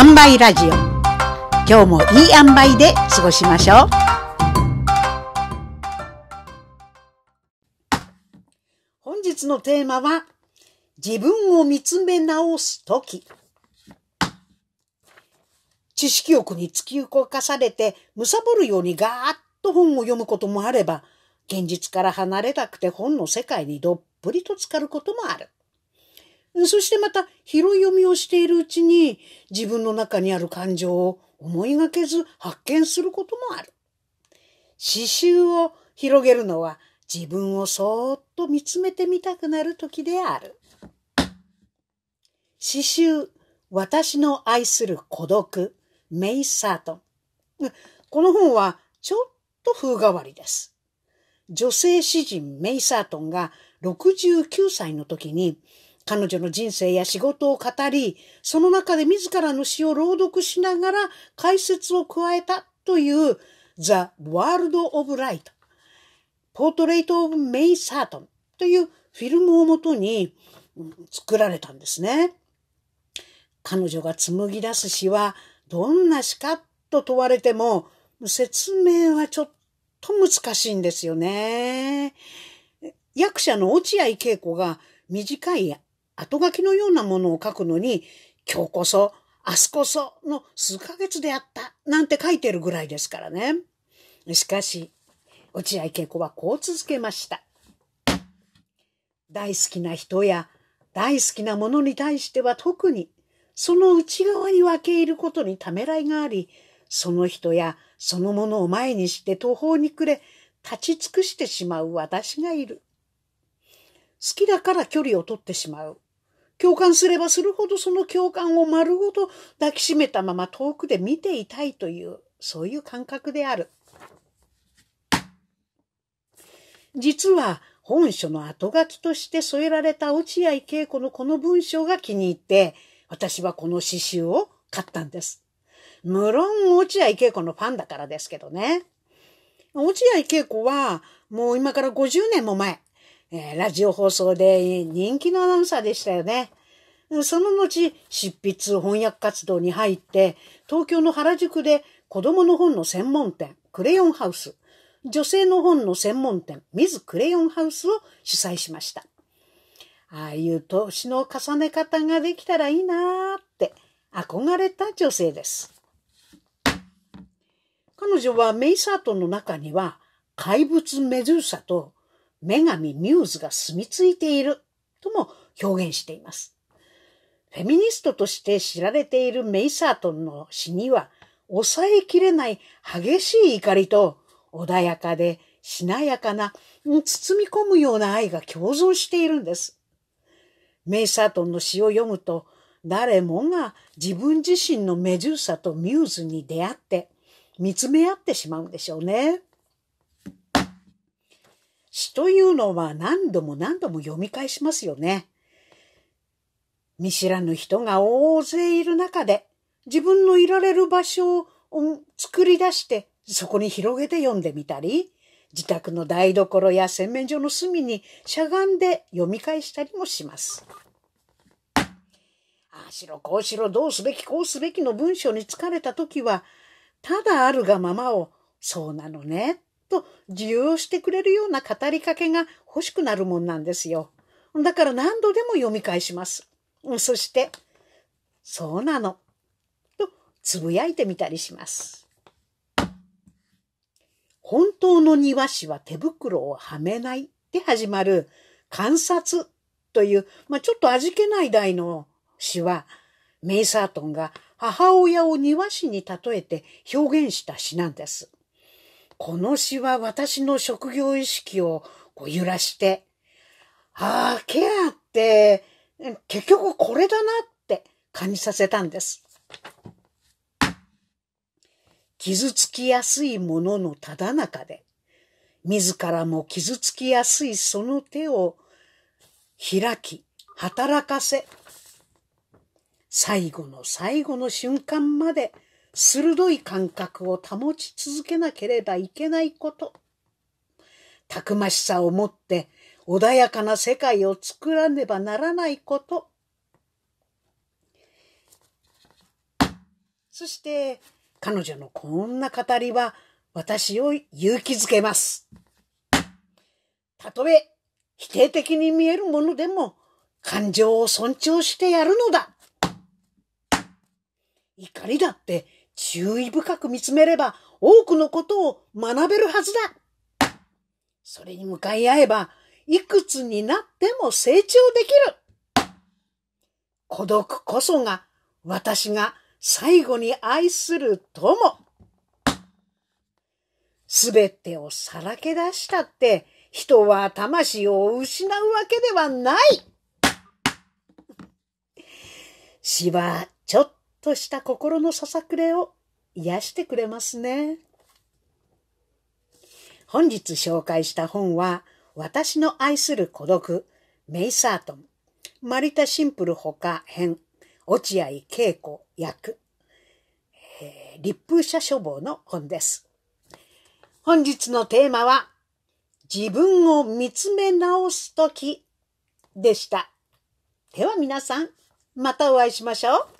塩梅ラジオ今日もいい塩梅で過ごしましょう本日のテーマは自分を見つめ直す時知識欲に突き動かされてむさぼるようにガーッと本を読むこともあれば現実から離れたくて本の世界にどっぷりと浸かることもある。そしてまた拾い読みをしているうちに自分の中にある感情を思いがけず発見することもある。刺繍を広げるのは自分をそーっと見つめてみたくなる時である。刺繍、私の愛する孤独、メイ・サートン。この本はちょっと風変わりです。女性詩人メイ・サートンが69歳の時に彼女の人生や仕事を語り、その中で自らの詩を朗読しながら解説を加えたという The World of Light Portrait of May s a t u r n というフィルムをもとに作られたんですね。彼女が紡ぎ出す詩はどんな詩かと問われても説明はちょっと難しいんですよね。役者の落合恵子が短い後書きのようなものを書くのに、今日こそ、明日こその数ヶ月であった、なんて書いてるぐらいですからね。しかし、落合恵子はこう続けました。大好きな人や大好きなものに対しては特に、その内側に分け入ることにためらいがあり、その人やそのものを前にして途方に暮れ、立ち尽くしてしまう私がいる。好きだから距離を取ってしまう。共感すればするほどその共感を丸ごと抱きしめたまま遠くで見ていたいという、そういう感覚である。実は本書の後書きとして添えられた落合恵子のこの文章が気に入って、私はこの詩集を買ったんです。無論落合恵子のファンだからですけどね。落合恵子はもう今から50年も前、えー、ラジオ放送で人気のアナウンサーでしたよね。その後、執筆翻訳活動に入って、東京の原宿で子供の本の専門店、クレヨンハウス、女性の本の専門店、ミズ・クレヨンハウスを主催しました。ああいう年の重ね方ができたらいいなーって憧れた女性です。彼女はメイサートの中には怪物メドゥーサと女神ミューズが住み着いているとも表現しています。フェミニストとして知られているメイサートンの詩には、抑えきれない激しい怒りと、穏やかでしなやかな、包み込むような愛が共存しているんです。メイサートンの詩を読むと、誰もが自分自身のメジューサとミューズに出会って、見つめ合ってしまうんでしょうね。詩というのは何度も何度も読み返しますよね。見知らぬ人が大勢いる中で自分のいられる場所を作り出してそこに広げて読んでみたり、自宅の台所や洗面所の隅にしゃがんで読み返したりもします。ああしろこうしろどうすべきこうすべきの文章に疲れた時はただあるがままをそうなのねと自由してくれるような語りかけが欲しくなるもんなんですよ。だから何度でも読み返します。そして、そうなの。と、つぶやいてみたりします。本当の庭師は手袋をはめないで始まる観察という、まあ、ちょっと味気ない題の詩は、メイサートンが母親を庭師に例えて表現した詩なんです。この詩は私の職業意識をこう揺らして、ああ、ケアって、結局これだなって感じさせたんです。傷つきやすいもののただ中で、自らも傷つきやすいその手を開き、働かせ、最後の最後の瞬間まで鋭い感覚を保ち続けなければいけないこと。たくましさを持って穏やかな世界を作らねばならないこと。そして彼女のこんな語りは私を勇気づけます。たとえ否定的に見えるものでも感情を尊重してやるのだ。怒りだって注意深く見つめれば多くのことを学べるはずだ。それに向かい合えば、いくつになっても成長できる。孤独こそが私が最後に愛する友。すべてをさらけ出したって人は魂を失うわけではない。しばとした心のささくれを癒してくれますね。本日紹介した本は、私の愛する孤独、メイサートン、マリタ・シンプルほか編、落合恵子役、えー、立風社書房の本です。本日のテーマは、自分を見つめ直すときでした。では皆さん、またお会いしましょう。